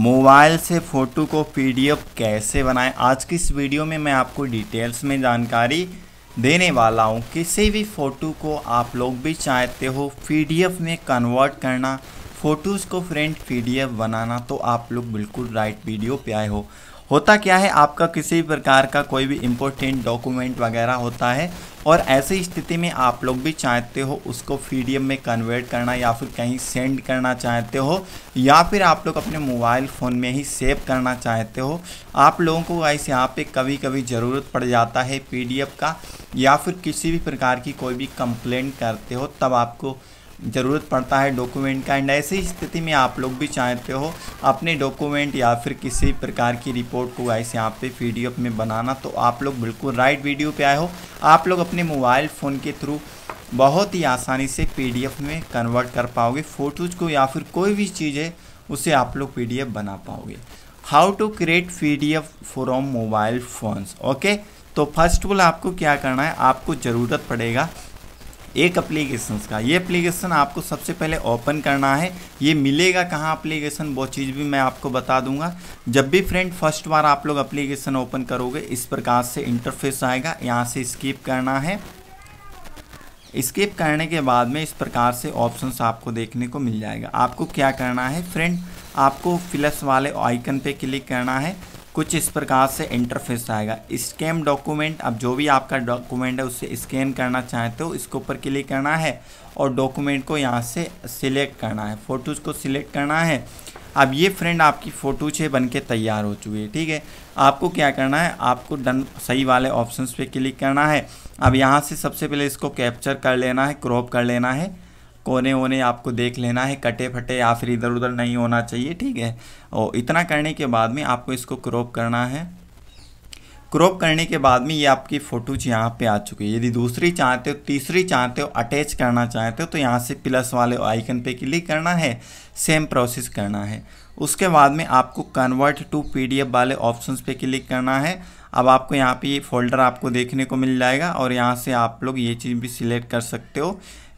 mobile से photo को PDF कैसे बनाएं आज की इस वीडियो में मैं आपको डिटेल्स में जानकारी देने वाला हूं किसी भी फ़ोटो को आप लोग भी चाहते हो पीडीएफ में कन्वर्ट करना फ़ोटोज़ को फ्रेंड पीडीएफ बनाना तो आप लोग बिल्कुल राइट वीडियो पे आए हो होता क्या है आपका किसी भी प्रकार का कोई भी इम्पोर्टेंट डॉक्यूमेंट वगैरह होता है और ऐसी स्थिति में आप लोग भी चाहते हो उसको पी में कन्वर्ट करना या फिर कहीं सेंड करना चाहते हो या फिर आप लोग अपने मोबाइल फ़ोन में ही सेव करना चाहते हो आप लोगों को ऐसे यहाँ पे कभी कभी ज़रूरत पड़ जाता है पी का या फिर किसी भी प्रकार की कोई भी कंप्लेंट करते हो तब आपको ज़रूरत पड़ता है डॉक्यूमेंट का एंड ऐसी स्थिति में आप लोग भी चाहते हो अपने डॉक्यूमेंट या फिर किसी प्रकार की रिपोर्ट को ऐसे यहाँ पे पी में बनाना तो आप लोग बिल्कुल राइट वीडियो पे आए हो आप लोग अपने मोबाइल फ़ोन के थ्रू बहुत ही आसानी से पी में कन्वर्ट कर पाओगे फ़ोटोज़ को या फिर कोई भी चीज़ है उसे आप लोग पी बना पाओगे how to create F from mobile phones okay तो फर्स्ट ऑफ ऑल आपको क्या करना है आपको ज़रूरत पड़ेगा एक अप्लीकेशन का ये अप्लीकेशन आपको सबसे पहले ओपन करना है ये मिलेगा कहाँ अप्लीकेशन वो चीज़ भी मैं आपको बता दूंगा जब भी फ्रेंड फर्स्ट बार आप लोग अप्लीकेशन ओपन करोगे इस प्रकार से इंटरफेस आएगा यहाँ से स्किप करना है स्किप करने के बाद में इस प्रकार से ऑप्शंस आपको देखने को मिल जाएगा आपको क्या करना है फ्रेंड आपको फ्लस वाले आइकन पे क्लिक करना है कुछ इस प्रकार से इंटरफेस आएगा स्कैम डॉक्यूमेंट अब जो भी आपका डॉक्यूमेंट है उससे स्कैन करना चाहते हो इसके ऊपर क्लिक करना है और डॉक्यूमेंट को यहाँ से सिलेक्ट करना है फ़ोटोज़ को सिलेक्ट करना है अब ये फ्रेंड आपकी फ़ोटो छः बन के तैयार हो चुकी है ठीक है आपको क्या करना है आपको डन सही वाले ऑप्शन पर क्लिक करना है अब यहाँ से सबसे पहले इसको कैप्चर कर लेना है क्रॉप कर लेना है कोने वोने आपको देख लेना है कटे फटे या फिर इधर उधर नहीं होना चाहिए ठीक है और इतना करने के बाद में आपको इसको क्रॉप करना है क्रॉप करने के बाद में ये आपकी फ़ोटोज यहाँ पे आ चुकी है यदि दूसरी चाहते हो तीसरी चाहते हो अटैच करना चाहते हो तो यहाँ से प्लस वाले आइकन पे क्लिक करना है सेम प्रोसेस करना है उसके बाद में आपको कन्वर्ट टू पीडीएफ वाले ऑप्शंस पे क्लिक करना है अब आपको यहाँ पे ये फोल्डर आपको देखने को मिल जाएगा और यहाँ से आप लोग ये चीज़ भी सिलेक्ट कर सकते हो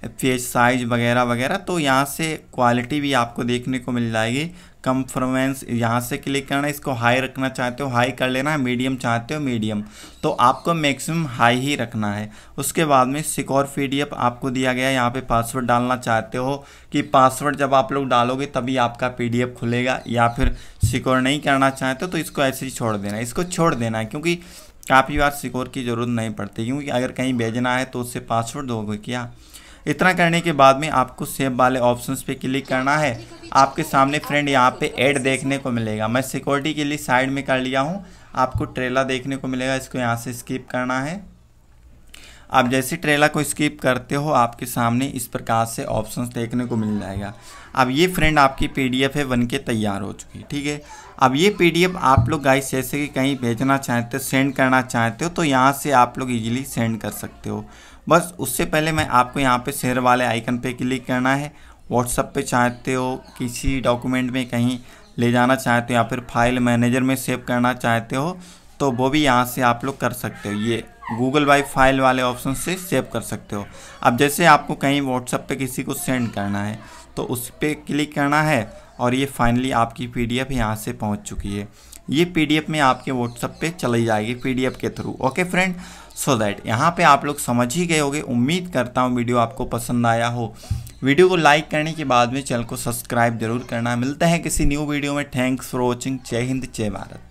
पेज साइज वगैरह वगैरह तो यहाँ से क्वालिटी भी आपको देखने को मिल जाएगी कंफर्मेंस यहाँ से क्लिक करना इसको हाई रखना चाहते हो हाई कर लेना है मीडियम चाहते हो मीडियम तो आपको मैक्सिमम हाई ही रखना है उसके बाद में सिक्योर पी आपको दिया गया है यहाँ पे पासवर्ड डालना चाहते हो कि पासवर्ड जब आप लोग डालोगे तभी आपका पी खुलेगा या फिर सिक्योर नहीं करना चाहते हो तो इसको ऐसे ही छोड़ देना इसको छोड़ देना है क्योंकि क्योंकि काफ़ी बार सिक्योर की ज़रूरत नहीं पड़ती क्योंकि अगर कहीं भेजना है तो उससे पासवर्ड दोगे क्या इतना करने के बाद में आपको सेव वाले ऑप्शंस पे क्लिक करना है आपके सामने फ्रेंड यहाँ पे ऐड देखने को मिलेगा मैं सिक्योरिटी के लिए साइड में कर लिया हूँ आपको ट्रेलर देखने को मिलेगा इसको यहाँ से स्किप करना है आप जैसे ट्रेला को स्किप करते हो आपके सामने इस प्रकार से ऑप्शन देखने को मिल जाएगा अब ये फ्रेंड आपकी पीडीएफ है बन के तैयार हो चुकी है ठीक है अब ये पीडीएफ आप लोग गाइस जैसे कि कहीं भेजना चाहते हो सेंड करना चाहते हो तो यहाँ से आप लोग इजीली सेंड कर सकते हो बस उससे पहले मैं आपको यहाँ पे शेयर वाले आइकन पे क्लिक करना है व्हाट्सअप पे चाहते हो किसी डॉक्यूमेंट में कहीं ले जाना चाहते हो या फिर फाइल मैनेजर में सेव करना चाहते हो तो वो भी यहाँ से आप लोग कर सकते हो ये गूगल बाई फाइल वाले ऑप्शन से सेव कर सकते हो अब जैसे आपको कहीं व्हाट्सएप पे किसी को सेंड करना है तो उस पर क्लिक करना है और ये फाइनली आपकी पी डी एफ यहाँ से पहुँच चुकी है ये पी डी एफ में आपके व्हाट्सएप पे चली जाएगी पी डी एफ के through okay friend so that यहाँ पे आप लोग समझ ही गए होंगे उम्मीद करता हूँ वीडियो आपको पसंद आया हो वीडियो को लाइक करने के बाद में चैनल को सब्सक्राइब जरूर करना मिलता है किसी न्यू वीडियो में थैंक्स फॉर वॉचिंग जय हिंद जय भारत